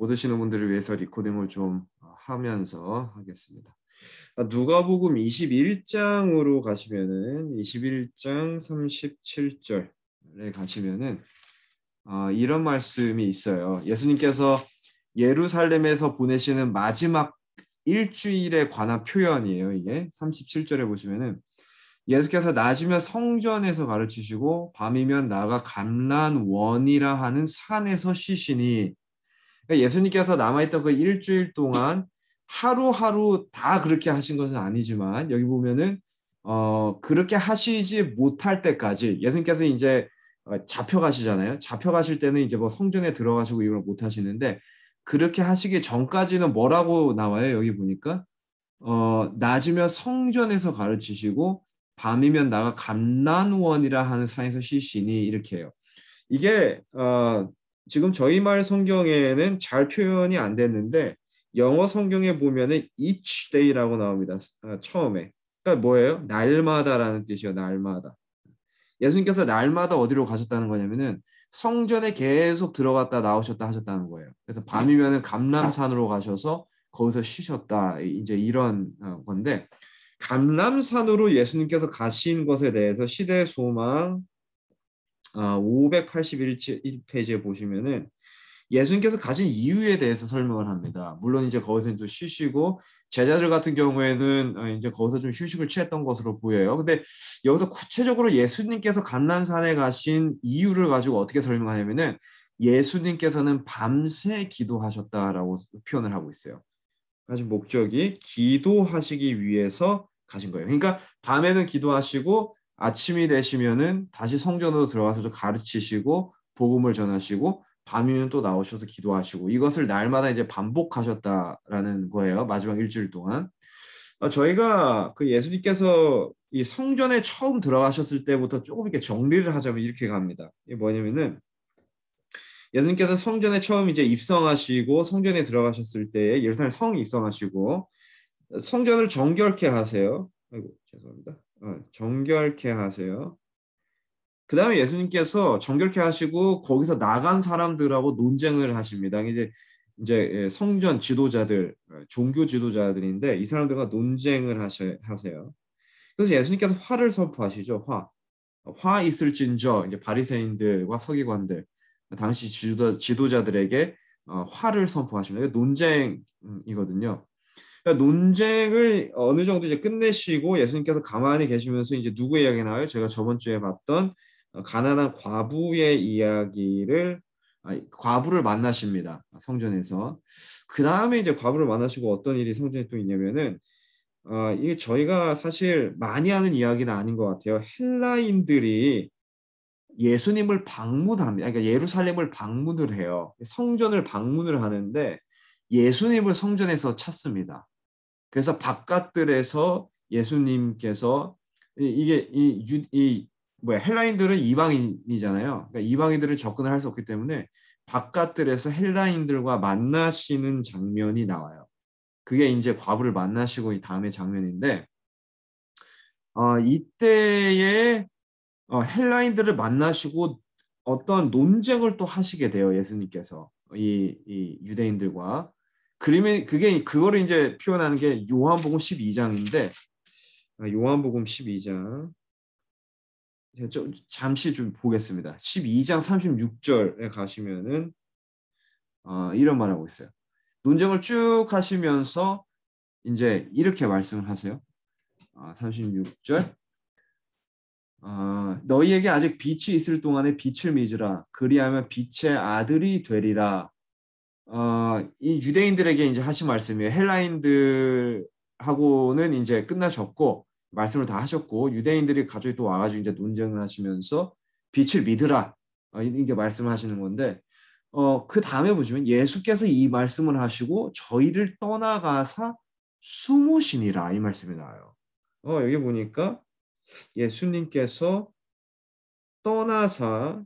못 오시는 분들을 위해서 리코딩을 좀 어, 하면서 하겠습니다. 아, 누가복음 21장으로 가시면은 21장 37절에 가시면은 어, 이런 말씀이 있어요. 예수님께서 예루살렘에서 보내시는 마지막 일주일에 관한 표현이에요. 이게 37절에 보시면은 예수께서 낮이면 성전에서 가르치시고 밤이면 나가 감란원이라 하는 산에서 쉬시니 그러니까 예수님께서 남아있던 그 일주일 동안 하루하루 다 그렇게 하신 것은 아니지만 여기 보면은 어 그렇게 하시지 못할 때까지 예수님께서 이제 어, 잡혀가시잖아요. 잡혀가실 때는 이제 뭐 성전에 들어가시고 이걸 못 하시는데 그렇게 하시기 전까지는 뭐라고 나와요? 여기 보니까 어 낮이면 성전에서 가르치시고 밤이면 나가 감난원이라 하는 산에서 쉬시니 이렇게 해요. 이게 어 지금 저희 말 성경에는 잘 표현이 안 됐는데 영어 성경에 보면은 each day라고 나옵니다. 아, 처음에. 그러니까 뭐예요? 날마다라는 뜻이요. 날마다. 예수님께서 날마다 어디로 가셨다는 거냐면은 성전에 계속 들어갔다 나오셨다 하셨다는 거예요. 그래서 밤이면은 감람산으로 가셔서 거기서 쉬셨다. 이제 이런 어, 건데 감람산으로 예수님께서 가신 것에 대해서 시대 소망, 아, 어, 581페이지에 보시면은 예수님께서 가진 이유에 대해서 설명을 합니다. 물론 이제 거기서 좀 쉬시고 제자들 같은 경우에는 어, 이제 거기서 좀 휴식을 취했던 것으로 보여요. 근데 여기서 구체적으로 예수님께서 감난산에 가신 이유를 가지고 어떻게 설명하냐면은 예수님께서는 밤새 기도하셨다라고 표현을 하고 있어요. 가진 목적이 기도하시기 위해서 가신 거예요. 그러니까 밤에는 기도하시고 아침이 되시면은 다시 성전으로 들어가서 가르치시고 복음을 전하시고 밤이면 또 나오셔서 기도하시고 이것을 날마다 이제 반복하셨다라는 거예요. 마지막 일주일 동안. 어, 저희가 그 예수님께서 이 성전에 처음 들어가셨을 때부터 조금 이렇게 정리를 하자면 이렇게 갑니다. 이게 뭐냐면은 예수님께서 성전에 처음 이제 입성하시고 성전에 들어가셨을 때에 예루살렘 성 입성하시고 성전을 정결케 하세요. 아이고 죄송합니다. 어, 정결케 하세요. 그 다음에 예수님께서 정결케 하시고 거기서 나간 사람들하고 논쟁을 하십니다. 이제 이제 예, 성전 지도자들, 어, 종교 지도자들인데 이 사람들과 논쟁을 하세요. 셔하 그래서 예수님께서 화를 선포하시죠. 화, 화 있을진저 이제 바리새인들과 서기관들 당시 지도, 지도자들에게 어, 화를 선포하십니다. 논쟁이거든요. 그러니까 논쟁을 어느 정도 이제 끝내시고 예수님께서 가만히 계시면서 이제 누구 이야기 나와요? 제가 저번 주에 봤던 어, 가난한 과부의 이야기를 아니, 과부를 만나십니다. 성전에서. 그 다음에 이제 과부를 만나시고 어떤 일이 성전에 또 있냐면은 어, 이게 저희가 사실 많이 하는 이야기는 아닌 것 같아요. 헬라인들이 예수님을 방문합니다. 그러니까 예루살렘을 방문을 해요. 성전을 방문을 하는데 예수님을 성전에서 찾습니다. 그래서 바깥들에서 예수님께서 이게 이, 유, 이 뭐야 헬라인들은 이방인이잖아요. 그러니까 이방인들은 접근을 할 수 없기 때문에 바깥들에서 헬라인들과 만나시는 장면이 나와요. 그게 이제 과부를 만나시고 이 다음의 장면인데 어, 이때에 어, 헬라인들을 만나시고 어떤 논쟁을 또 하시게 돼요 예수님께서 이, 이 유대인들과 그림이 그게 그거를 이제 표현하는 게 요한복음 12장인데 아, 요한복음 12장 좀 잠시 좀 보겠습니다. 12장 36절에 가시면은 어, 이런 말하고 있어요. 논쟁을 쭉 하시면서 이제 이렇게 말씀을 하세요. 아, 36절. 아, 너희에게 아직 빛이 있을 동안에 빛을 믿으라. 그리하면 빛의 아들이 되리라. 어, 이 유대인들에게 이제 하신 말씀이에요. 헬라인들하고는 이제 끝나셨고 말씀을 다 하셨고 유대인들이 가족이 또 와가지고 이제 논쟁을 하시면서 빛을 믿으라 어, 이게 말씀을 하시는 건데 어, 그 다음에 보시면 예수께서 이 말씀을 하시고 저희를 떠나가사 숨으시니라 이 말씀이 나와요. 어, 여기 보니까 예수님께서 떠나사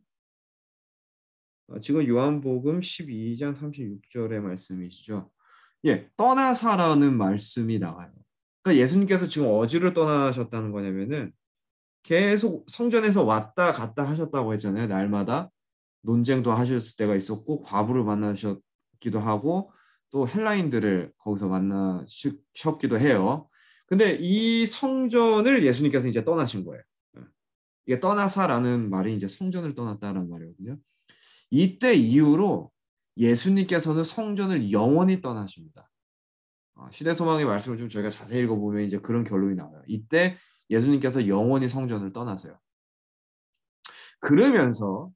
어, 지금 요한복음 12장 36절의 말씀이시죠. 예, 떠나사라는 말씀이 나와요. 그러니까 예수님께서 지금 어디를 떠나셨다는 거냐면은 계속 성전에서 왔다 갔다 하셨다고 했잖아요. 날마다 논쟁도 하셨을 때가 있었고 과부를 만나셨기도 하고 또 헬라인들을 거기서 만나셨기도 해요. 근데 이 성전을 예수님께서 이제 떠나신 거예요. 예, 이게 떠나사라는 말이 이제 성전을 떠났다는 말이거든요. 이때 이후로 예수님께서는 성전을 영원히 떠나십니다. 어, 시대 소망의 말씀을 좀 저희가 자세히 읽어보면 이제 그런 결론이 나와요. 이때 예수님께서 영원히 성전을 떠나세요. 그러면서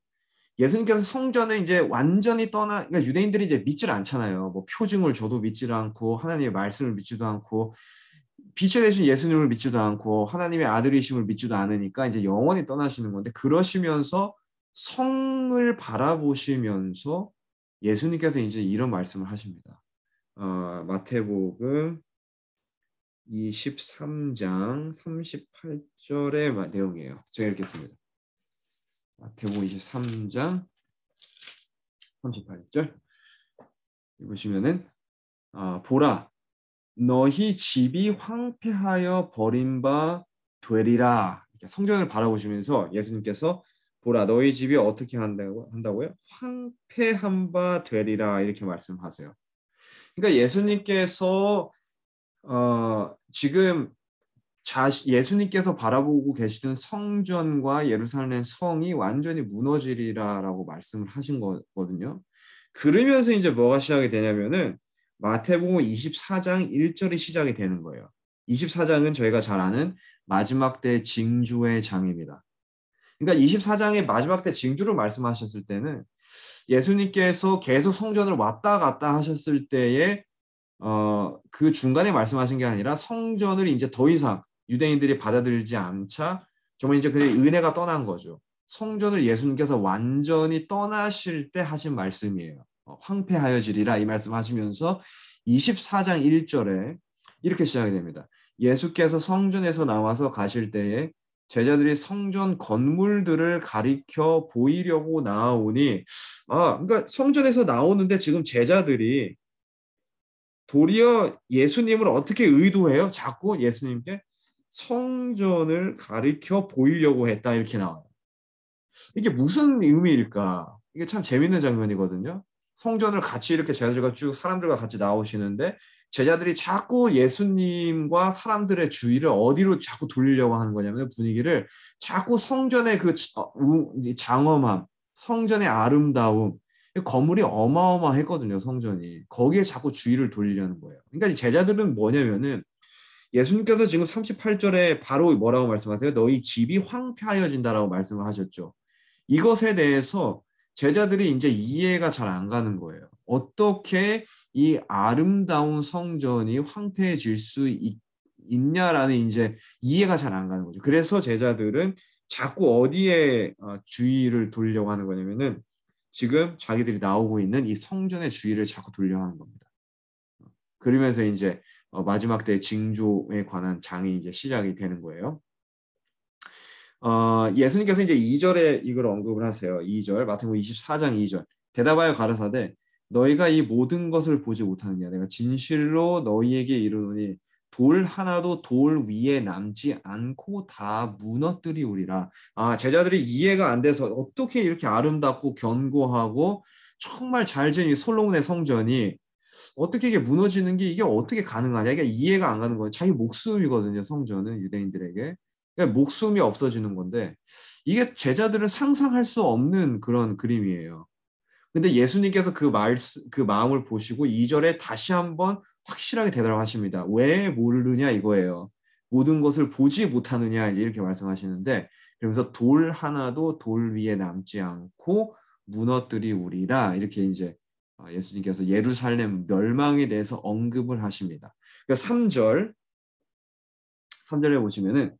예수님께서 성전을 이제 완전히 떠나, 그러니까 유대인들이 이제 믿질 않잖아요. 뭐 표징을 줘도 믿지 않고 하나님의 말씀을 믿지도 않고 빛의 대신 예수님을 믿지도 않고 하나님의 아들이심을 믿지도 않으니까 이제 영원히 떠나시는 건데 그러시면서 성을 바라보시면서 예수님께서 이제 이런 말씀을 하십니다. 어, 마태복음 23장 38절의 내용이에요. 제가 읽겠습니다. 마태복음 23장 38절 보시면은 아, 보라 너희 집이 황폐하여 버린 바 되리라. 성전을 바라보시면서 예수님께서 보라 너희 집이 어떻게 한다고 한다고요? 황폐한 바 되리라 이렇게 말씀하세요. 그러니까 예수님께서 어, 지금 자, 예수님께서 바라보고 계시던 성전과 예루살렘 성이 완전히 무너지리라라고 말씀을 하신 거거든요. 그러면서 이제 뭐가 시작이 되냐면은 마태복음 24장 1절이 시작이 되는 거예요. 24장은 저희가 잘 아는 마지막 때 징조의 장입니다. 그러니까 24장의 마지막 때 징조를 말씀하셨을 때는 예수님께서 계속 성전을 왔다 갔다 하셨을 때에 어, 그 중간에 말씀하신 게 아니라 성전을 이제 더 이상 유대인들이 받아들이지 않자 정말 이제 그의 은혜가 떠난 거죠. 성전을 예수님께서 완전히 떠나실 때 하신 말씀이에요. 어, 황폐하여지리라 이 말씀하시면서 24장 1절에 이렇게 시작이 됩니다. 예수께서 성전에서 나와서 가실 때에 제자들이 성전 건물들을 가리켜 보이려고 나오니 아 그러니까 성전에서 나오는데 지금 제자들이 도리어 예수님을 어떻게 의도해요? 자꾸 예수님께 성전을 가리켜 보이려고 했다 이렇게 나와요. 이게 무슨 의미일까? 이게 참 재밌는 장면이거든요. 성전을 같이 이렇게 제자들과 쭉 사람들과 같이 나오시는데 제자들이 자꾸 예수님과 사람들의 주의를 어디로 자꾸 돌리려고 하는 거냐면 분위기를 자꾸 성전의 그 어, 장엄함, 성전의 아름다움, 건물이 어마어마했거든요, 성전이. 거기에 자꾸 주의를 돌리려는 거예요. 그러니까 제자들은 뭐냐면은 예수님께서 지금 38절에 바로 뭐라고 말씀하세요? 너희 집이 황폐하여진다라고 말씀을 하셨죠. 이것에 대해서 제자들이 이제 이해가 잘 안 가는 거예요. 어떻게 이 아름다운 성전이 황폐해질 수 있, 있냐라는 이제 이해가 잘 안 가는 거죠. 그래서 제자들은 자꾸 어디에 어, 주의를 돌려고 하는 거냐면은 지금 자기들이 나오고 있는 이 성전의 주의를 자꾸 돌려 하는 겁니다. 그러면서 이제 어, 마지막 때 징조에 관한 장이 이제 시작이 되는 거예요. 어, 예수님께서 이제 2절에 이걸 언급을 하세요. 2절 마태복음 24장 2절 대답하여 가라사대 너희가 이 모든 것을 보지 못하느냐 내가 진실로 너희에게 이르노니 돌 하나도 돌 위에 남지 않고 다 무너뜨리우리라. 아, 제자들이 이해가 안 돼서 어떻게 이렇게 아름답고 견고하고 정말 잘 지은 이 솔로몬의 성전이 어떻게 이게 무너지는 게 이게 어떻게 가능하냐. 이게 그러니까 이해가 안 가는 거예요. 자기 목숨이거든요, 성전은 유대인들에게. 그러니까 목숨이 없어지는 건데 이게 제자들은 상상할 수 없는 그런 그림이에요. 근데 예수님께서 그 말, 그 마음을 보시고 2절에 다시 한번 확실하게 대답을 하십니다. 왜 모르느냐 이거예요. 모든 것을 보지 못하느냐 이렇게 말씀하시는데 그러면서 돌 하나도 돌 위에 남지 않고 무너뜨리 우리라 이렇게 이제 어, 예수님께서 예루살렘 멸망에 대해서 언급을 하십니다. 3절 그러니까 3절에 보시면은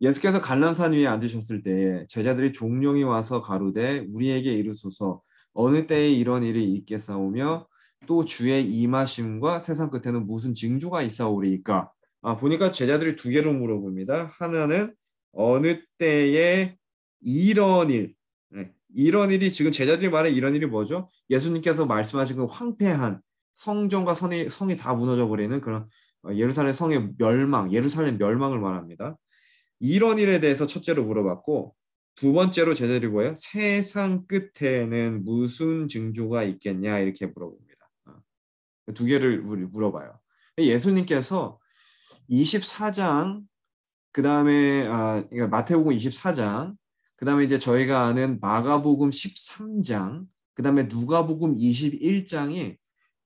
예수께서 갈람산 위에 앉으셨을 때에 제자들이 종령이 와서 가로되 우리에게 이르소서 어느 때에 이런 일이 있겠사오며 또 주의 임하심과 세상 끝에는 무슨 징조가 있사오리까? 아 보니까 제자들이 두 개로 물어봅니다. 하나는 어느 때에 이런 일, 네, 이런 일이 지금 제자들이 말한 이런 일이 뭐죠? 예수님께서 말씀하신 그 황폐한 성전과 성이, 성이 다 무너져 버리는 그런 어, 예루살렘 성의 멸망, 예루살렘 멸망을 말합니다. 이런 일에 대해서 첫째로 물어봤고 두 번째로 제자들이 뭐요 세상 끝에는 무슨 징조가 있겠냐 이렇게 물어봅니다. 어. 두 개를 물어봐요. 예수님께서 24장 그 다음에 아, 그러니까 마태복음 24장 그 다음에 이제 저희가 아는 마가복음 13장 그 다음에 누가복음 21장이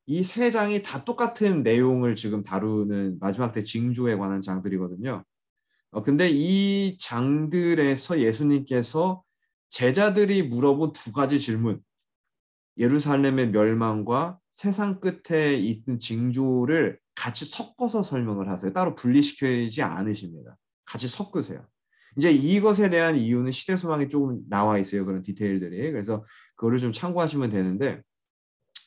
이 세 장이 다 똑같은 내용을 지금 다루는 마지막 때 징조에 관한 장들이거든요. 어, 근데 이 장들에서 예수님께서 제자들이 물어본 두 가지 질문, 예루살렘의 멸망과 세상 끝에 있는 징조를 같이 섞어서 설명을 하세요. 따로 분리시키지 않으십니다. 같이 섞으세요. 이제 이것에 대한 이유는 시대 소망이 조금 나와 있어요. 그런 디테일들이. 그래서 그거를 좀 참고하시면 되는데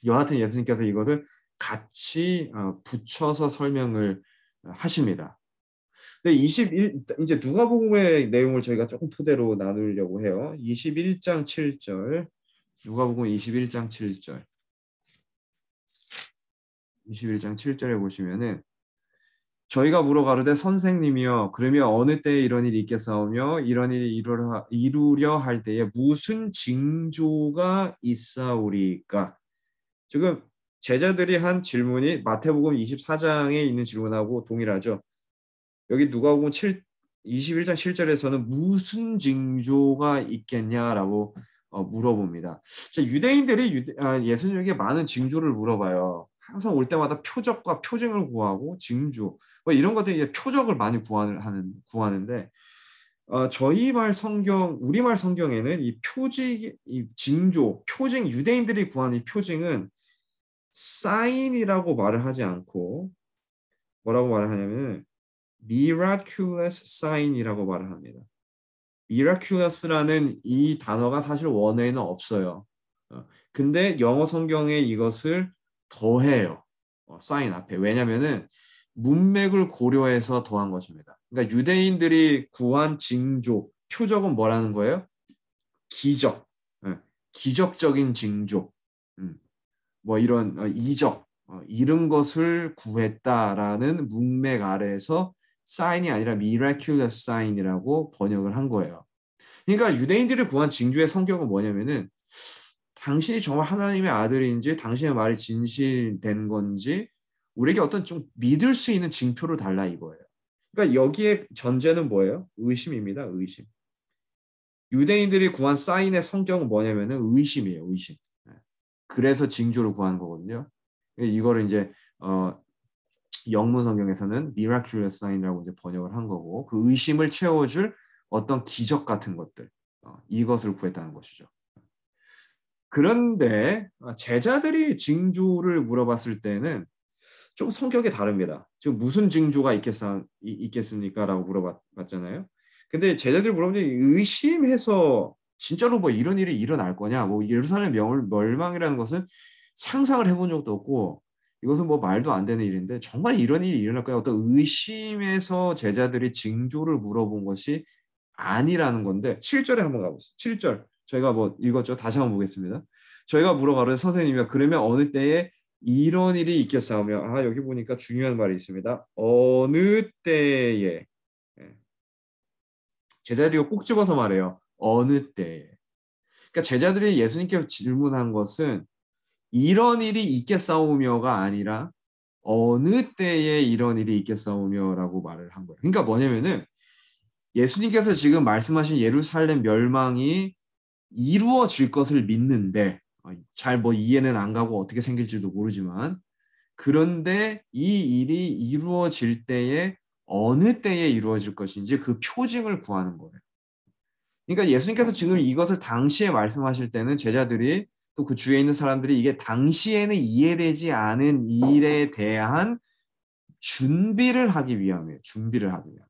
여하튼 예수님께서 이것을 같이 어, 붙여서 설명을 하십니다. 근데 21 이제 누가복음의 내용을 저희가 조금 토대로 나누려고 해요. 21장 7절. 누가복음 21장 7절. 21장 7절에 보시면은 저희가 물어가르되 선생님이여 그러면 어느 때에 이런 일이 있겠사오며 이런 일이 이루려, 이루려 할 때에 무슨 징조가 있사오리까 지금 제자들이 한 질문이 마태복음 24장에 있는 질문하고 동일하죠 여기 누가 보면 7, 21장 7절에서는 무슨 징조가 있겠냐라고 어, 물어봅니다. 자, 유대인들이 유대, 아, 예수님에게 많은 징조를 물어봐요. 항상 올 때마다 표적과 표징을 구하고 징조 뭐 이런 것들이 이제 표적을 많이 구하는 하는 구하는데 어, 저희 말 성경 우리 말 성경에는 이표징이 징조 표징 유대인들이 구하는 이 표징은 사인이라고 말을 하지 않고 뭐라고 말을 하냐면 miraculous sign이라고 말을 합니다. miraculous라는 이 단어가 사실 원어에는 없어요. 어, 근데 영어 성경에 이것을 더해요. 사인 어, 앞에. 왜냐면은 문맥을 고려해서 더한 것입니다. 그러니까 유대인들이 구한 징조, 표적은 뭐라는 거예요? 기적. 기적적인 징조. 뭐 이런 어, 이적. 이런 것을 구했다라는 문맥 아래에서 사인이 아니라 miraculous sign이라고 번역을 한 거예요. 그러니까 유대인들을 구한 징조의 성격은 뭐냐면은 당신이 정말 하나님의 아들인지 당신의 말이 진실된 건지 우리에게 어떤 좀 믿을 수 있는 징표를 달라 이거예요. 그러니까 여기에 전제는 뭐예요? 의심입니다. 의심. 유대인들이 구한 사인의 성격은 뭐냐면은 의심이에요. 의심. 네. 그래서 징조를 구하 거거든요. 이거를 이제 어 영문 성경에서는 miraculous sign이라고 이제 번역을 한 거고 그 의심을 채워줄 어떤 기적 같은 것들 어, 이것을 구했다는 것이죠. 그런데 아, 제자들이 징조를 물어봤을 때는 좀 성격이 다릅니다. 지금 무슨 징조가 있겠습니까? 라고 물어봤잖아요. 근데 제자들 물어보니 의심해서 진짜로 뭐 이런 일이 일어날 거냐? 뭐 예루살렘 멸망이라는 것은 상상을 해본 적도 없고 이것은 뭐 말도 안 되는 일인데 정말 이런 일이 일어날까요? 어떤 의심에서 제자들이 징조를 물어본 것이 아니라는 건데 7절에 한번 가보세요. 7절 저희가 뭐 읽었죠. 다시 한번 보겠습니다. 저희가 물어봐로 선생님이 그러면 어느 때에 이런 일이 있겠사오며 아 여기 보니까 중요한 말이 있습니다. 어느 때에 예. 제자들이 꼭 집어서 말해요. 어느 때에 그러니까 제자들이 예수님께 질문한 것은 이런 일이 있겠사오며가 아니라 어느 때에 이런 일이 있겠사오며라고 말을 한 거예요. 그러니까 뭐냐면은 예수님께서 지금 말씀하신 예루살렘 멸망이 이루어질 것을 믿는데 잘 뭐 이해는 안 가고 어떻게 생길지도 모르지만 그런데 이 일이 이루어질 때에 어느 때에 이루어질 것인지 그 표징을 구하는 거예요. 그러니까 예수님께서 지금 이것을 당시에 말씀하실 때는 제자들이 또그 주위에 있는 사람들이 이게 당시에는 이해되지 않은 일에 대한 준비를 하기 위함이에요. 준비를 하기 위함.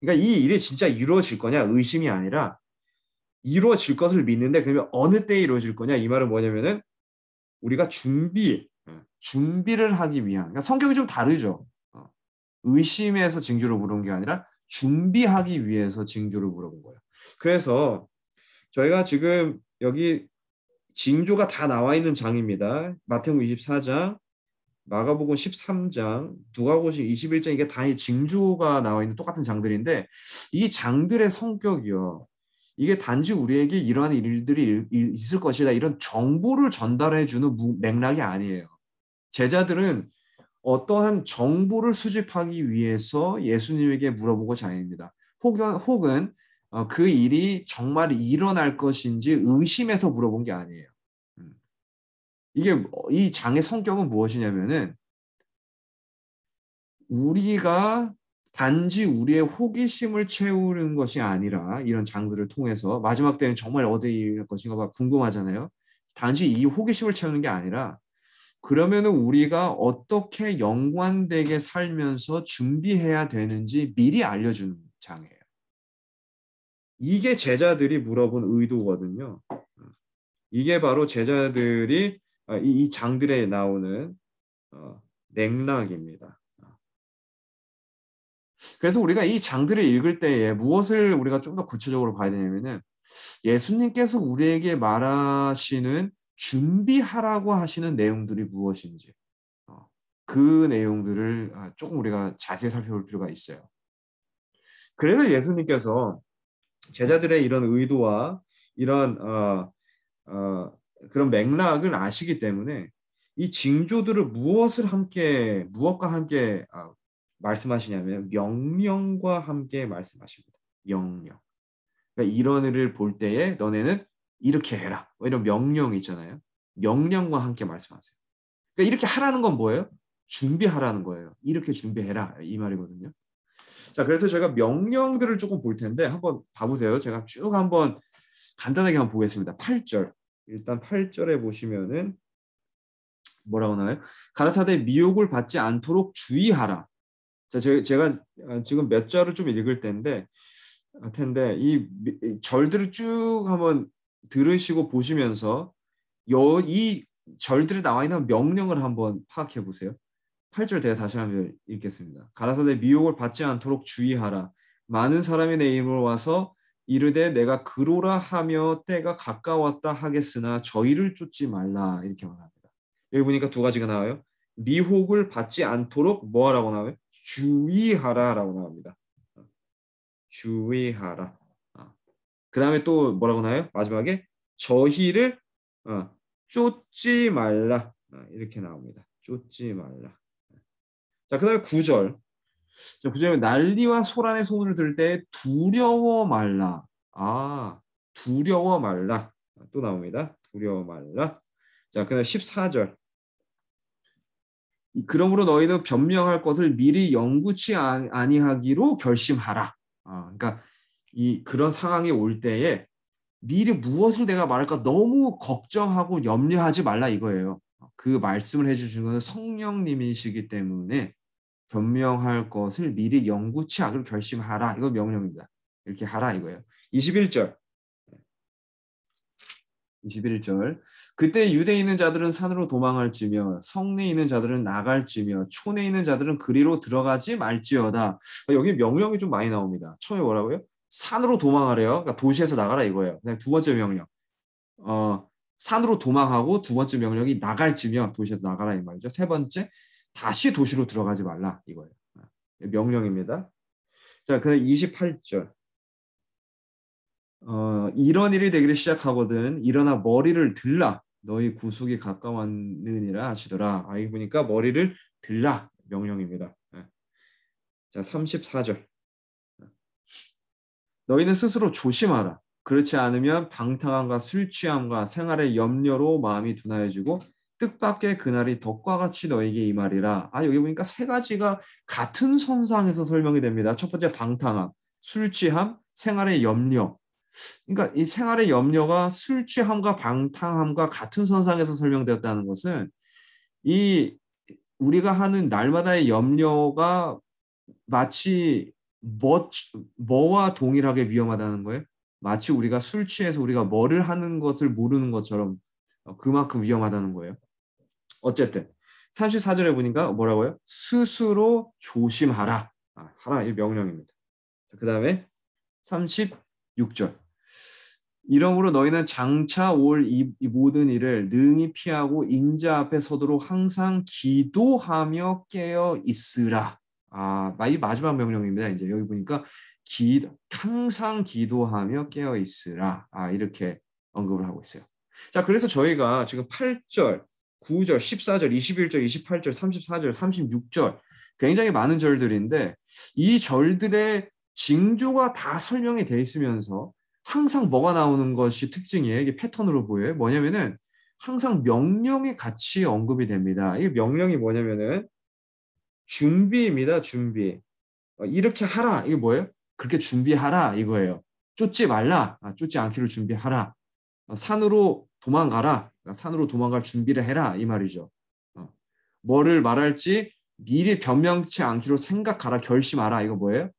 그러니까 이 일이 진짜 이루어질 거냐 의심이 아니라 이루어질 것을 믿는데 그러면 어느 때 이루어질 거냐 이 말은 뭐냐면은 우리가 준비 예, 준비를 하기 위한 그러니까 성격이 좀 다르죠. 어. 의심해서 징조를 물은 게 아니라 준비하기 위해서 징조를 물어본 거예요. 그래서 저희가 지금 여기 징조가 다 나와 있는 장입니다. 마태복음 24장, 마가복음 13장, 누가복음 21장 이게 다 이 징조가 나와 있는 똑같은 장들인데 이 장들의 성격이요. 이게 단지 우리에게 이러한 일들이 있을 것이다 이런 정보를 전달해 주는 맥락이 아니에요. 제자들은 어떠한 정보를 수집하기 위해서 예수님에게 물어보고 자입니다. 혹은 혹은 어, 그 일이 정말 일어날 것인지 의심해서 물어본 게 아니에요. 음. 이게 뭐, 이 장의 성격은 무엇이냐면은 우리가 단지 우리의 호기심을 채우는 것이 아니라 이런 장들을 통해서 마지막 때는 정말 어디 일 것인가 궁금하잖아요. 단지 이 호기심을 채우는 게 아니라 그러면은 우리가 어떻게 연관되게 살면서 준비해야 되는지 미리 알려주는 장애. 이게 제자들이 물어본 의도거든요. 이게 바로 제자들이 아, 이 장들에 나오는 어, 맥락입니다. 그래서 우리가 이 장들을 읽을 때에 무엇을 우리가 좀 더 구체적으로 봐야 되냐면은 예수님께서 우리에게 말하시는 준비하라고 하시는 내용들이 무엇인지 어, 그 내용들을 아, 조금 우리가 자세히 살펴볼 필요가 있어요. 그래서 예수님께서 제자들의 이런 의도와 이런 어, 어, 그런 맥락을 아시기 때문에 이 징조들을 무엇을 함께 무엇과 함께 아, 말씀하시냐면 명령과 함께 말씀하십니다. 명령. 그러니까 이런 일을 볼 때에 너네는 이렇게 해라. 뭐 이런 명령 이 있잖아요. 명령과 함께 말씀하세요. 그러니까 이렇게 하라는 건 뭐예요? 준비하라는 거예요. 이렇게 준비해라 이 말이거든요. 자, 그래서 제가 명령들을 조금 볼 텐데 한번 봐보세요. 제가 쭉 한번 간단하게 한번 보겠습니다. 8절. 일단 8절에 보시면은 뭐라고 나요 가라사대 미혹을 받지 않도록 주의하라. 자, 제, 가 지금 몇 절을 좀 읽을 텐데 텐데 이 절들을 쭉 한번 들으시고 보시면서 이 절들에 나와 있는 명령을 한번 파악해 보세요. 8절 제가 다시 한번 읽겠습니다. 가라사대 미혹을 받지 않도록 주의하라. 많은 사람이 내 입으로 와서 이르되 내가 그로라 하며 때가 가까웠다 하겠으나 저희를 쫓지 말라 이렇게 말합니다. 여기 보니까 두 가지가 나와요. 미혹을 받지 않도록 뭐하라고 나와요? 주의하라라고 나옵니다. 주의하라. 아. 그 다음에 또 뭐라고 나와요? 마지막에 저희를 어, 쫓지 말라 아, 이렇게 나옵니다. 쫓지 말라. 자, 그 다음에 9절. 자, 9절에 난리와 소란의 소문을 들을 때 두려워 말라. 아, 두려워 말라. 아, 또 나옵니다. 두려워 말라. 자, 그 다음에 14절. 그러므로 너희는 변명할 것을 미리 연구치 아, 아니하기로 결심하라. 아, 그러니까 이 그런 상황이 올 때에 미리 무엇을 내가 말할까 너무 걱정하고 염려하지 말라 이거예요. 그 말씀을 해주시는 것은 성령님이시기 때문에 변명할 것을 미리 영구치 악을 결심하라. 이거 명령입니다. 이렇게 하라 이거예요. 21절. 21절 그때 유대 있는 자들은 산으로 도망할지며 성내 있는 자들은 나갈지며 촌에 있는 자들은 그리로 들어가지 말지어다 여기 명령이 좀 많이 나옵니다 처음에 뭐라고요 산으로 도망하래요 그러니까 도시에서 나가라 이거예요 두 번째 명령 어 산으로 도망하고 두 번째 명령이 나갈지며 도시에서 나가라 이 말이죠 세 번째 다시 도시로 들어가지 말라 이거예요. 아, 명령입니다. 자, 그 28절. 어, 이런 일이 되기를 시작하거든 일어나 머리를 들라 너희 구속이 가까웠느니라 하시더라. 아, 이 보니까 머리를 들라 명령입니다. 아, 자, 34절. 너희는 스스로 조심하라. 그렇지 않으면 방탕함과 술 취함과 생활의 염려로 마음이 둔하여지고 뜻밖의 그날이 덕과 같이 너에게 이 말이라. 아 여기 보니까 세 가지가 같은 선상에서 설명이 됩니다. 첫 번째 방탕함, 술 취함, 생활의 염려. 그러니까 이 생활의 염려가 술 취함과 방탕함과 같은 선상에서 설명되었다는 것은 이 우리가 하는 날마다의 염려가 마치 뭐, 뭐와 동일하게 위험하다는 거예요. 마치 우리가 술 취해서 우리가 뭐를 하는 것을 모르는 것처럼 어, 그만큼 위험하다는 거예요. 어쨌든 34절에 보니까 뭐라고요? 스스로 조심하라. 아, 하라 이 명령입니다. 그 다음에 36절. 이러므로 너희는 장차 올 이 모든 일을 능히 피하고 인자 앞에 서도록 항상 기도하며 깨어 있으라. 아, 이 마지막 명령입니다. 이제 여기 보니까 기, 항상 기도하며 깨어 있으라. 아, 이렇게 언급을 하고 있어요. 자, 그래서 저희가 지금 8절, 9절, 14절, 21절, 28절, 34절, 36절 굉장히 많은 절들인데 이 절들의 징조가 다 설명이 돼 있으면서 항상 뭐가 나오는 것이 특징이에요. 이게 패턴으로 보여요. 뭐냐면은 항상 명령이 같이 언급이 됩니다. 이 명령이 뭐냐면은 준비입니다. 준비. 어, 이렇게 하라. 이게 뭐예요? 그렇게 준비하라 이거예요. 쫓지 말라. 아, 쫓지 않기를 준비하라. 어, 산으로 도망가라. 그러니까 산으로 도망갈 준비를 해라 이 말이죠. 어. 뭐를 말할지 미리 변명치 않기로 생각하라 결심하라 이거 뭐예요?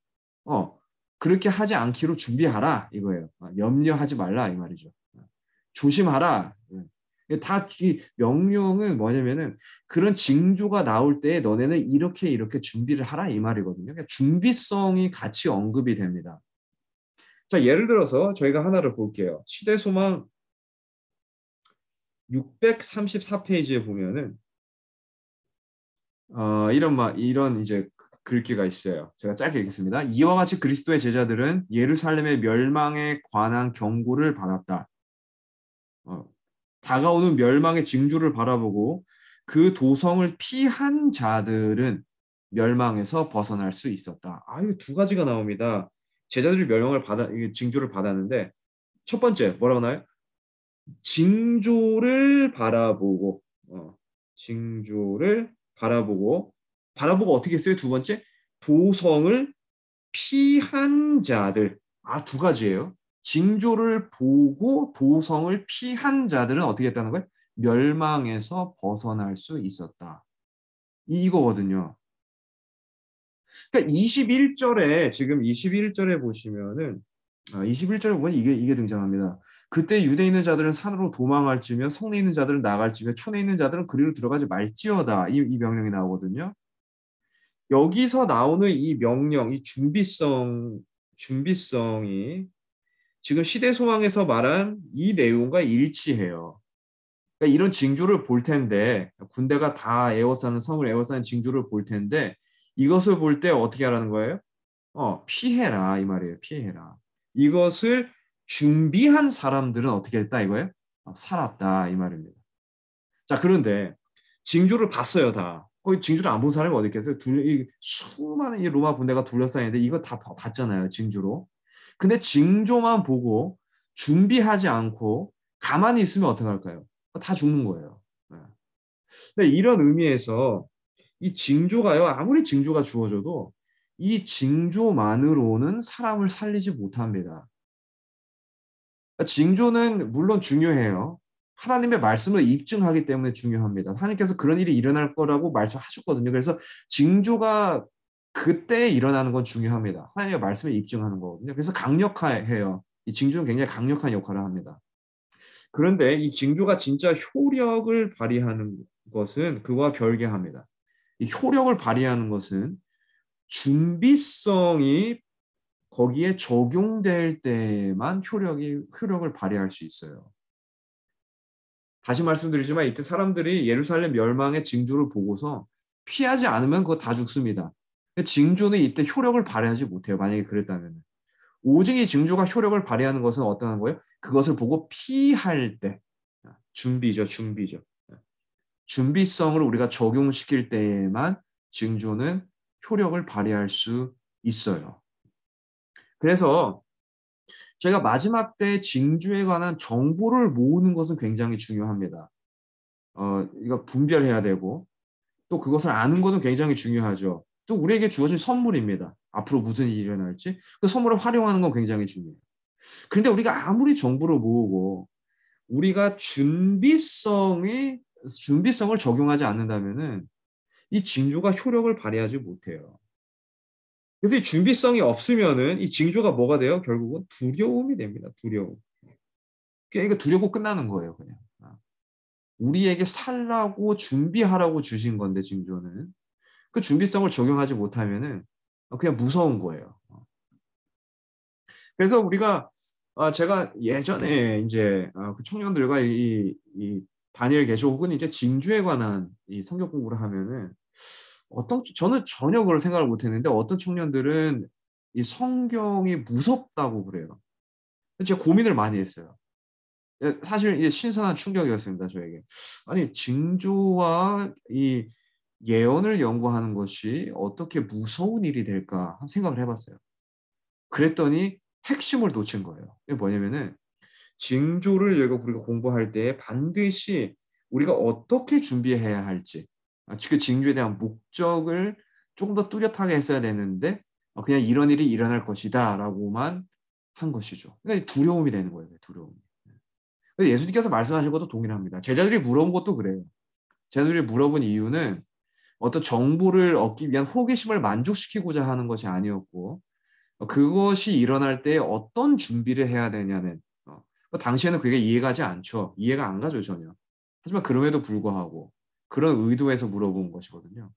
어 그렇게 하지 않기로 준비하라 이거예요. 어, 염려하지 말라 이 말이죠. 어. 조심하라. 예. 다이 명령은 뭐냐면은 그런 징조가 나올 때 너네는 이렇게 이렇게 준비를 하라 이 말이거든요. 그러니까 준비성이 같이 언급이 됩니다. 자 예를 들어서 저희가 하나를 볼게요. 시대 소망 634페이지에 보면은 어, 이런 막 이런 이제 글귀가 있어요. 제가 짧게 읽겠습니다. 이와 같이 그리스도의 제자들은 예루살렘의 멸망에 관한 경고를 받았다. 어, 다가오는 멸망의 징조를 바라보고 그 도성을 피한 자들은 멸망에서 벗어날 수 있었다. 아, 이거 두 가지가 나옵니다. 제자들이 멸망을 받아 징조를 받았는데 첫 번째 뭐라고 나요? 징조를 바라보고 어, 징조를 바라보고 바라보고 어떻게 했어요? 두 번째 도성을 피한 자들 아두 가지예요. 징조를 보고 도성을 피한 자들은 어떻게 했다는 거예요? 멸망에서 벗어날 수 있었다. 이거거든요. 그러니까 21절에 지금 21절에 보시면은 아, 21절에 보면 이게 이게 등장합니다. 그때 유대 있는 자들은 산으로 도망할지며 성에 있는 자들은 나갈지며 촌에 있는 자들은 그리로 들어가지 말지어다 이, 이 명령이 나오거든요. 여기서 나오는 이 명령, 이 준비성 준비성이 지금 시대 소망에서 말한 이 내용과 일치해요. 그러니까 이런 징조를 볼 텐데 군대가 다 에워싸는 성을 에워싸는 징조를 볼 텐데 이것을 볼 때 어떻게 하라는 거예요? 어, 피해라 이 말이에요. 피해라. 이것을 준비한 사람들은 어떻게 했다 이거예요? 아, 살았다 이 말입니다. 자 그런데 징조를 봤어요 다. 거의 징조를 안 본 사람이 어디 있겠어요? 수많은 이 로마 군대가 둘러싸이는데 이거 다 봤잖아요 징조로. 근데 징조만 보고 준비하지 않고 가만히 있으면 어떻 할까요? 다 죽는 거예요. 네. 근 이런 의미에서 이 징조가요 아무리 징조가 주어져도 이 징조만으로는 사람을 살리지 못합니다. 그러니까 징조는 물론 중요해요. 하나님의 말씀을 입증하기 때문에 중요합니다. 하나님께서 그런 일이 일어날 거라고 말씀하셨거든요. 그래서 징조가 그때 일어나는 건 중요합니다. 하나님의 말씀을 입증하는 거거든요. 그래서 강력해요. 이 징조는 굉장히 강력한 역할을 합니다. 그런데 이 징조가 진짜 효력을 발휘하는 것은 그와 별개합니다. 이 효력을 발휘하는 것은 준비성이 거기에 적용될 때만 효력이 효력을 발휘할 수 있어요. 다시 말씀드리지만 이때 사람들이 예루살렘 멸망의 징조를 보고서 피하지 않으면 그거 다 죽습니다. 징조는 이때 효력을 발휘하지 못해요. 만약에 그랬다면 오직 이 징조가 효력을 발휘하는 것은 어떠한 거예요? 그것을 보고 피할 때 준비죠, 준비죠. 준비성을 우리가 적용시킬 때에만 징조는 효력을 발휘할 수 있어요. 그래서 제가 마지막 때 징조에 관한 정보를 모으는 것은 굉장히 중요합니다. 어, 이거 분별해야 되고 또 그것을 아는 것은 굉장히 중요하죠. 또 우리에게 주어진 선물입니다. 앞으로 무슨 일이 일어날지 그 선물을 활용하는 건 굉장히 중요해요. 그런데 우리가 아무리 정보를 모으고 우리가 준비성이 준비성을 적용하지 않는다면이 징조가 효력을 발휘하지 못해요. 그래서 이 준비성이 없으면은 이 징조가 뭐가 돼요? 결국은 두려움이 됩니다. 두려움. 그러니까 두려고 끝나는 거예요, 그냥. 아. 우리에게 살라고 준비하라고 주신 건데 징조는 그 준비성을 적용하지 못하면은 그냥 무서운 거예요. 어. 그래서 우리가 아, 제가 예전에 이제 아, 그 청년들과 이, 이 다니엘 계시 혹은 이제 징조에 관한 이 성경 공부를 하면은 어떤 저는 전혀 그걸 생각을 못 했는데 어떤 청년들은 이 성경이 무섭다고 그래요. 제가 고민을 많이 했어요. 예, 사실 이제 신선한 충격이었습니다 저에게. 아니 징조와 이 예언을 연구하는 것이 어떻게 무서운 일이 될까 생각을 해봤어요. 그랬더니 핵심을 놓친 거예요. 이게 뭐냐면은 징조를 우리가 공부할 때 반드시 우리가 어떻게 준비해야 할지 그 징조에 대한 목적을 조금 더 뚜렷하게 했어야 되는데 어, 그냥 이런 일이 일어날 것이다라고만 한 것이죠. 그러니까 두려움이 되는 거예요. 그 두려움. 네. 예수님께서 말씀하신 것도 동일합니다. 제자들이 물어본 것도 그래요. 제자들이 물어본 이유는 어떤 정보를 얻기 위한 호기심을 만족시키고자 하는 것이 아니었고 어, 그것이 일어날 때 어떤 준비를 해야 되냐는 뭐 당시에는 그게 이해가지 않죠. 이해가 안 가죠 전혀. 하지만 그럼에도 불구하고 그런 의도에서 물어본 것이거든요.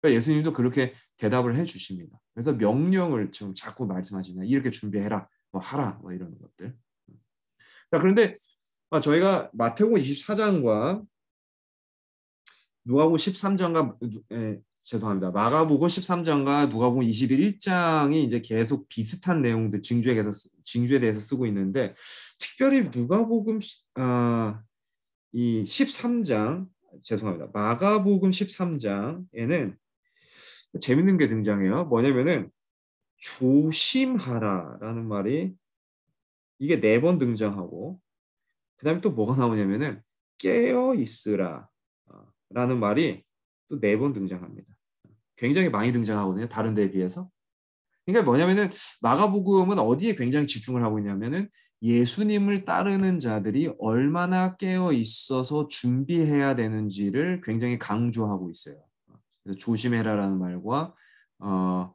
그러니까 예수님도 그렇게 대답을 해 주십니다. 그래서 명령을 지금 자꾸 말씀하시나 이렇게 준비해라, 뭐 하라, 뭐 이런 것들. 자 그런데 아, 저희가 마태복음 24장과 누가복음 13장과 에, 예, 죄송합니다. 마가복음 13장과 누가복음 21장이 이제 계속 비슷한 내용들 징조에 대해서 징조에 대해서 쓰고 있는데 특별히 누가복음 아이 13장 죄송합니다. 마가복음 13장에는 재밌는 게 등장해요. 뭐냐면은 조심하라라는 말이 이게 네 번 등장하고 그다음에 또 뭐가 나오냐면은 깨어 있으라라는 말이 또 네 번 등장합니다. 굉장히 많이 등장하거든요. 다른 데에 비해서. 그러니까 뭐냐면은 마가복음은 어디에 굉장히 집중을 하고 있냐면은 예수님을 따르는 자들이 얼마나 깨어 있어서 준비해야 되는지를 굉장히 강조하고 있어요. 그래서 조심해라라는 말과 어,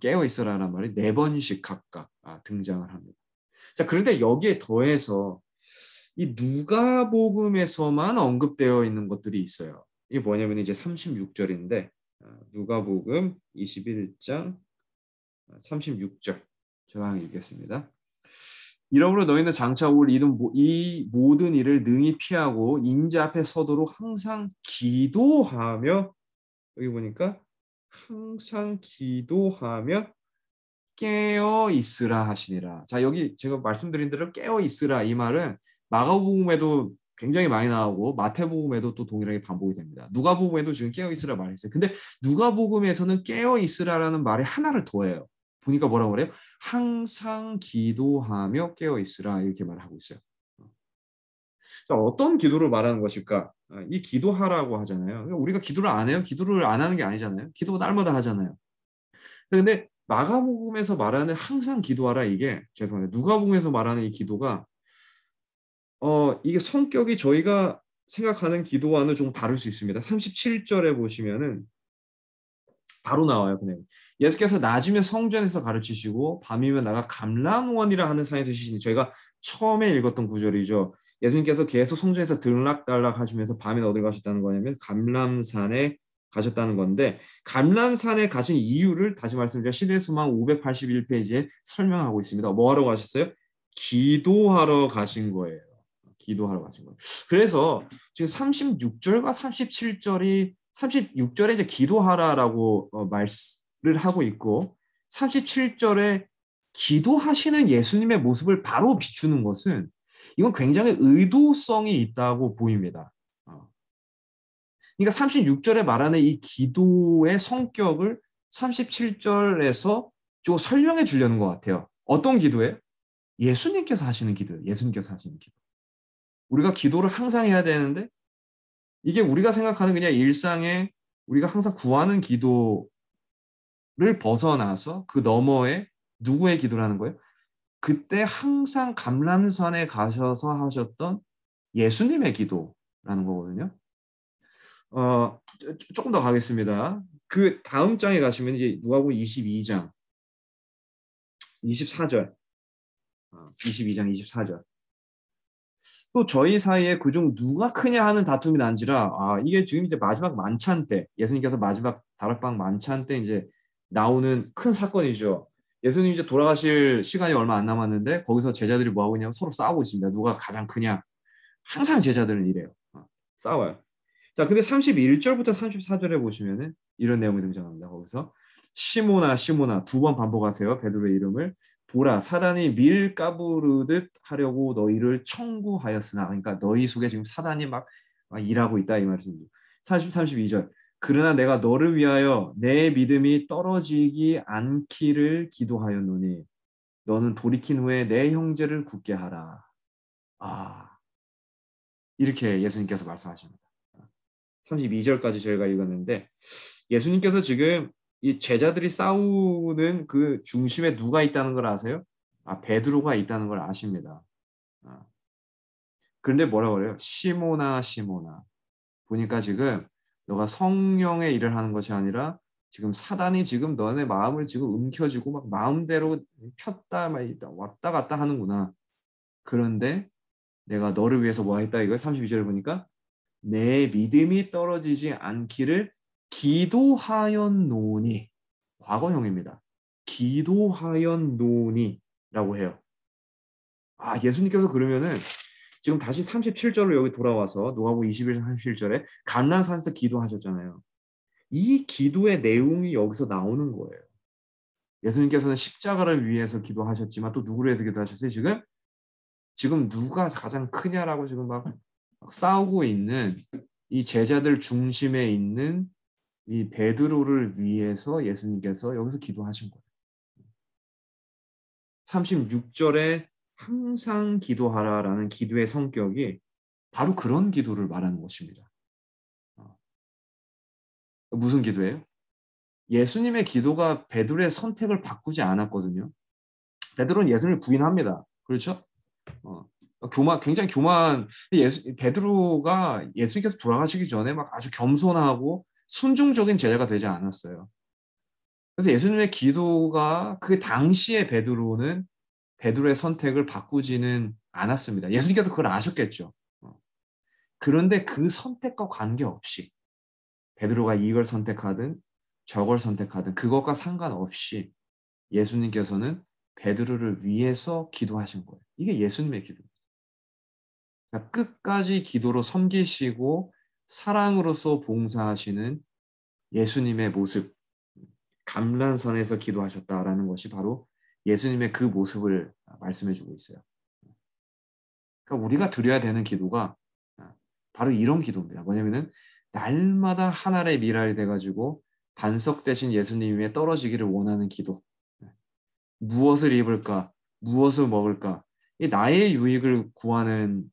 깨어 있어라라는 말이 네 번씩 각각 아, 등장을 합니다. 자, 그런데 여기에 더해서 이 누가복음에서만 언급되어 있는 것들이 있어요. 이게 뭐냐면 이제 36절인데 어, 누가복음 21장 36절 제가 읽겠습니다. 이러므로 너희는 장차 올 이든 이 모든 일을 능히 피하고 인자 앞에 서도록 항상 기도하며 여기 보니까 항상 기도하며 깨어 있으라 하시니라. 자 여기 제가 말씀드린 대로 깨어 있으라 이 말은 마가복음에도 굉장히 많이 나오고 마태복음에도 또 동일하게 반복이 됩니다. 누가복음에도 지금 깨어 있으라 말했어요. 근데 누가복음에서는 깨어 있으라라는 말에 하나를 더해요. 보니까 뭐라고 그래요? 항상 기도하며 깨어 있으라 이렇게 말하고 있어요. 자, 어떤 기도를 말하는 것일까? 아, 이 기도하라고 하잖아요. 그러니까 우리가 기도를 안 해요. 기도를 안 하는 게 아니잖아요. 기도 날마다 하잖아요. 그런데 마가복음에서 말하는 항상 기도하라 이게 죄송해요. 누가복음에서 말하는 이 기도가 어 이게 성격이 저희가 생각하는 기도와는 좀 다를 수 있습니다. 37절에 보시면은 바로 나와요 그냥 예수께서 낮이면 성전에서 가르치시고 밤이면 나가 감람원이라 하는 산에서 쉬시니 저희가 처음에 읽었던 구절이죠 예수님께서 계속 성전에서 들락달락 하시면서 밤에 어딜 가셨다는 거냐면 감람산에 가셨다는 건데 감람산에 가신 이유를 다시 말씀드려 시대수만 581페이지에 설명하고 있습니다. 뭐하러 가셨어요? 기도하러 가신 거예요. 기도하러 가신 거예요. 그래서 지금 36절과 37절이 36절에 이제 기도하라라고 어, 말을 하고 있고 37절에 기도하시는 예수님의 모습을 바로 비추는 것은 이건 굉장히 의도성이 있다고 보입니다. 어. 그러니까 36절에 말하는 이 기도의 성격을 37절에서 좀 설명해 주려는 것 같아요. 어떤 기도예요? 예수님께서 하시는 기도예요. 예수님께서 하시는 기도. 우리가 기도를 항상 해야 되는데 이게 우리가 생각하는 그냥 일상에 우리가 항상 구하는 기도를 벗어나서 그 너머에 누구의 기도라는 거예요? 그때 항상 감람산에 가셔서 하셨던 예수님의 기도라는 거거든요. 어, 조금 더 가겠습니다. 그 다음 장에 가시면 이제 누가복음 22장 24절. 22장 24절. 또 저희 사이에 그중 누가 크냐 하는 다툼이 난지라 아 이게 지금 이제 마지막 만찬 때 예수님께서 마지막 다락방 만찬 때 이제 나오는 큰 사건이죠. 예수님 이제 돌아가실 시간이 얼마 안 남았는데 거기서 제자들이 뭐 하고 있냐면 서로 싸우고 있습니다. 누가 가장 크냐? 항상 제자들은 이래요. 어, 싸워요. 자, 근데 31절부터 34절에 보시면은 이런 내용이 등장합니다. 거기서 시모나 시모나 두 번 반복하세요. 베드로의 이름을 보라 사단이 밀 까부르듯 하려고 너희를 청구하였으나 그러니까 너희 속에 지금 사단이 막, 일하고 있다 이 말씀이죠. 40 32절. 그러나 내가 너를 위하여 내 믿음이 떨어지기 않기를 기도하였노니 너는 돌이킨 후에 내 형제를 굳게 하라. 아. 이렇게 예수님께서 말씀하십니다. 32절까지 저희가 읽었는데 예수님께서 지금 이 제자들이 싸우는 그 중심에 누가 있다는 걸 아세요? 아 베드로가 있다는 걸 아십니다. 아. 그런데 뭐라고 그래요? 시모나 시모나 보니까 지금 너가 성령의 일을 하는 것이 아니라 지금 사단이 지금 너네 마음을 지금 움켜쥐고 막 마음대로 폈다 막 왔다 갔다 하는구나. 그런데 내가 너를 위해서 뭐 했다 이걸 32절을 보니까 내 믿음이 떨어지지 않기를 기도하였노니 과거형입니다. 기도하였노니라고 해요. 아, 예수님께서 그러면은 지금 다시 37절로 여기 돌아와서 노하고 21장 37절에 감난산에서 기도하셨잖아요. 이 기도의 내용이 여기서 나오는 거예요. 예수님께서는 십자가를 위해서 기도하셨지만 또 누구를 위해서 기도하셨어요? 지금 지금 누가 가장 크냐라고 지금 막, 막 싸우고 있는 이 제자들 중심에 있는 이 베드로를 위해서 예수님께서 여기서 기도하신 거예요. 36절에 항상 기도하라라는 기도의 성격이 바로 그런 기도를 말하는 것입니다. 어. 무슨 기도예요? 예수님의 기도가 베드로의 선택을 바꾸지 않았거든요. 베드로는 예수님을 부인합니다. 그렇죠? 어, 교만, 굉장히 교만. 예수, 베드로가 예수님께서 돌아가시기 전에 막 아주 겸손하고 순종적인 제자가 되지 않았어요. 그래서 예수님의 기도가 그 당시의 베드로는 베드로의 선택을 바꾸지는 않았습니다. 예수님께서 그걸 아셨겠죠. 어. 그런데 그 선택과 관계없이 베드로가 이걸 선택하든 저걸 선택하든 그것과 상관없이 예수님께서는 베드로를 위해서 기도하신 거예요. 이게 예수님의 기도입니다. 그러니까 끝까지 기도로 섬기시고 사랑으로서 봉사하시는 예수님의 모습, 감란선에서 기도하셨다라는 것이 바로 예수님의 그 모습을 말씀해주고 있어요. 그러니까 우리가 드려야 되는 기도가 바로 이런 기도입니다. 뭐냐면은 날마다 하늘의 미랄이 돼가지고 반석 대신 예수님의 떨어지기를 원하는 기도. 무엇을 입을까? 무엇을 먹을까? 나의 유익을 구하는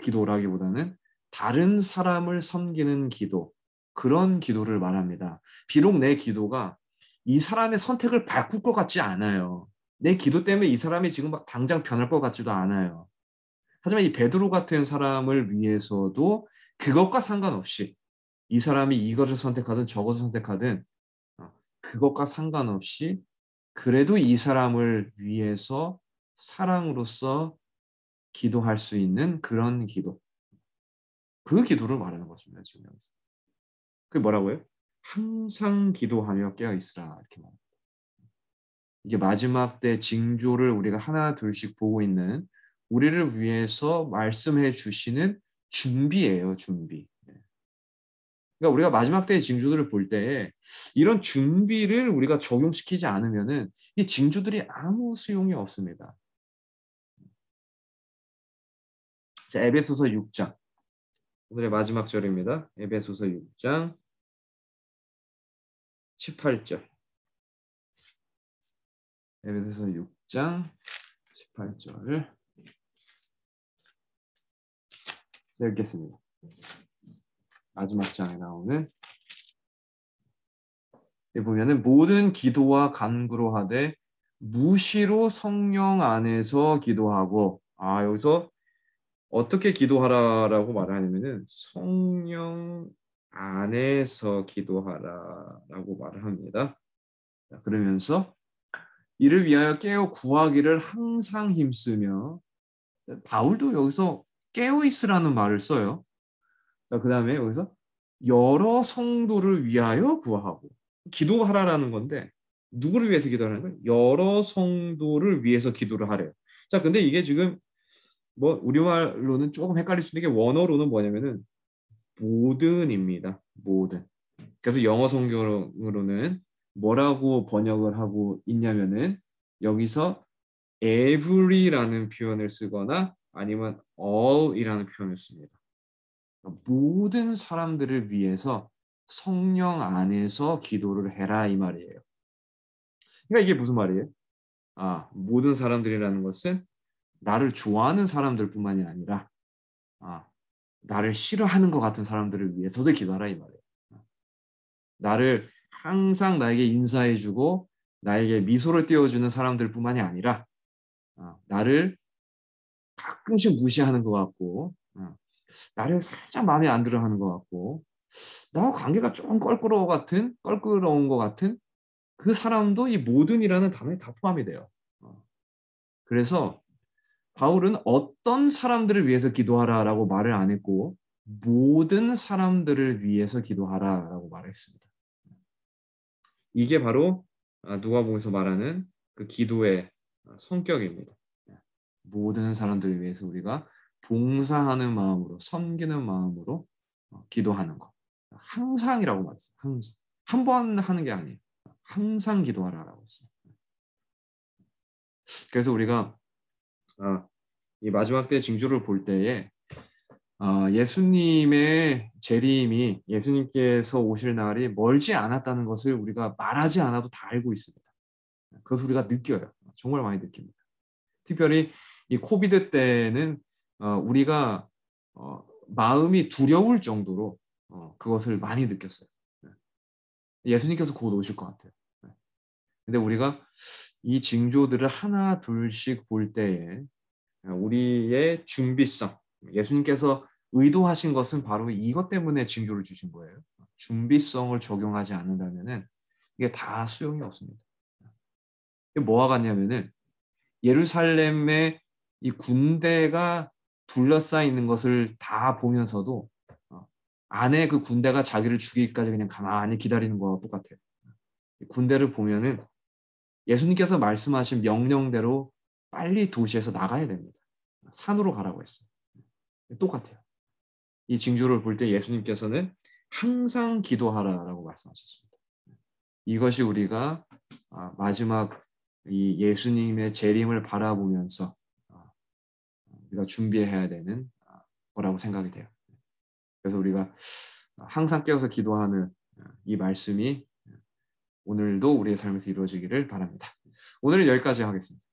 기도라기보다는 다른 사람을 섬기는 기도, 그런 기도를 말합니다. 비록 내 기도가 이 사람의 선택을 바꿀 것 같지 않아요. 내 기도 때문에 이 사람이 지금 막 당장 변할 것 같지도 않아요. 하지만 이 베드로 같은 사람을 위해서도 그것과 상관없이 이 사람이 이것을 선택하든 저것을 선택하든 어, 그것과 상관없이 그래도 이 사람을 위해서 사랑으로서 기도할 수 있는 그런 기도. 그 기도를 말하는 것입니다. 지금 여기서. 그게 뭐라고요? 항상 기도하며 깨어 있으라 이렇게 말합니다. 이게 마지막 때 징조를 우리가 하나 둘씩 보고 있는 우리를 위해서 말씀해 주시는 준비예요, 준비. 예. 그러니까 우리가 마지막 때의 징조들을 볼 때 이런 준비를 우리가 적용시키지 않으면이 징조들이 아무 수용이 없습니다. 자, 에베소서 6장 오늘의 마지막 절입니다. 에베소서 6장 18절. 에베소서 6장 18절. 읽겠습니다. 마지막 장에 나오는 여 보면은 모든 기도와 간구로 하되 무시로 성령 안에서 기도하고 아 여기서 어떻게 기도하라라고 말 하냐면은 성령 안에서 기도하라라고 말을 합니다. 그러면서 이를 위하여 깨어 구하기를 항상 힘쓰며 바울도 여기서 깨어 있으라는 말을 써요. 그 다음에 여기서 여러 성도를 위하여 구하고 기도하라라는 건데 누구를 위해서 기도하는 거예요? 여러 성도를 위해서 기도를 하래요. 자, 근데 이게 지금 뭐 우리말로는 조금 헷갈릴 수 있는게 원어로는 뭐냐면은 모든입니다. 모든. 그래서 영어 성경으로는 뭐라고 번역을 하고 있냐면은 여기서 every라는 표현을 쓰거나 아니면 all이라는 표현을 씁니다. 그러니까 모든 사람들을 위해서 성령 안에서 기도를 해라 이 말이에요. 그러니까 이게 무슨 말이에요? 아, 모든 사람들이라는 것은 나를 좋아하는 사람들뿐만이 아니라 아, 나를 싫어하는 것 같은 사람들을 위해서도 기도하라 이 말이에요. 아, 나를 항상 나에게 인사해주고 나에게 미소를 띄워주는 사람들뿐만이 아니라 아, 나를 가끔씩 무시하는 것 같고 아, 나를 살짝 마음에 안 들어하는 것 같고 나와 관계가 조금 껄끄러워 같은 껄끄러운 것 같은 그 사람도 이 모든이라는 단어에 다 포함이 돼요. 어, 그래서 바울은 어떤 사람들을 위해서 기도하라라고 말을 안 했고 모든 사람들을 위해서 기도하라라고 말했습니다. 이게 바로 아, 누가복음에서 말하는 그 기도의 아, 성격입니다. 모든 사람들을 위해서 우리가 봉사하는 마음으로 섬기는 마음으로 어, 기도하는 것. 항상이라고 말했어요. 항상 한 번 하는 게 아니에요. 항상 기도하라라고 했어요. 그래서 우리가 어, 이 마지막 때 징조를 볼 때에 어, 예수님의 재림이 예수님께서 오실 날이 멀지 않았다는 것을 우리가 말하지 않아도 다 알고 있습니다. 그것을 우리가 느껴요. 정말 많이 느낍니다. 특별히 이 코비드 때는 어, 우리가 어, 마음이 두려울 정도로 어, 그것을 많이 느꼈어요. 네. 예수님께서 곧 오실 것 같아요. 근데 우리가 이 징조들을 하나 둘씩 볼 때에 우리의 준비성, 예수님께서 의도하신 것은 바로 이것 때문에 징조를 주신 거예요. 준비성을 적용하지 않는다면은 이게 다 수용이 없습니다. 이게 뭐와 같냐면은 예루살렘의 이 군대가 둘러싸여 있는 것을 다 보면서도 어, 안에 그 군대가 자기를 죽이기까지 그냥 가만히 기다리는 것과 똑같아요. 군대를 보면은 예수님께서 말씀하신 명령대로 빨리 도시에서 나가야 됩니다. 산으로 가라고 했어요. 똑같아요. 이 징조를 볼 때 예수님께서는 항상 기도하라라고 말씀하셨습니다. 이것이 우리가 아, 마지막 이 예수님의 재림을 바라보면서 아, 우리가 준비해야 되는 아, 거라고 생각이 돼요. 그래서 우리가 항상 깨어서 기도하는 이 말씀이 오늘도 우리의 삶에서 이루어지기를 바랍니다. 오늘은 여기까지 하겠습니다.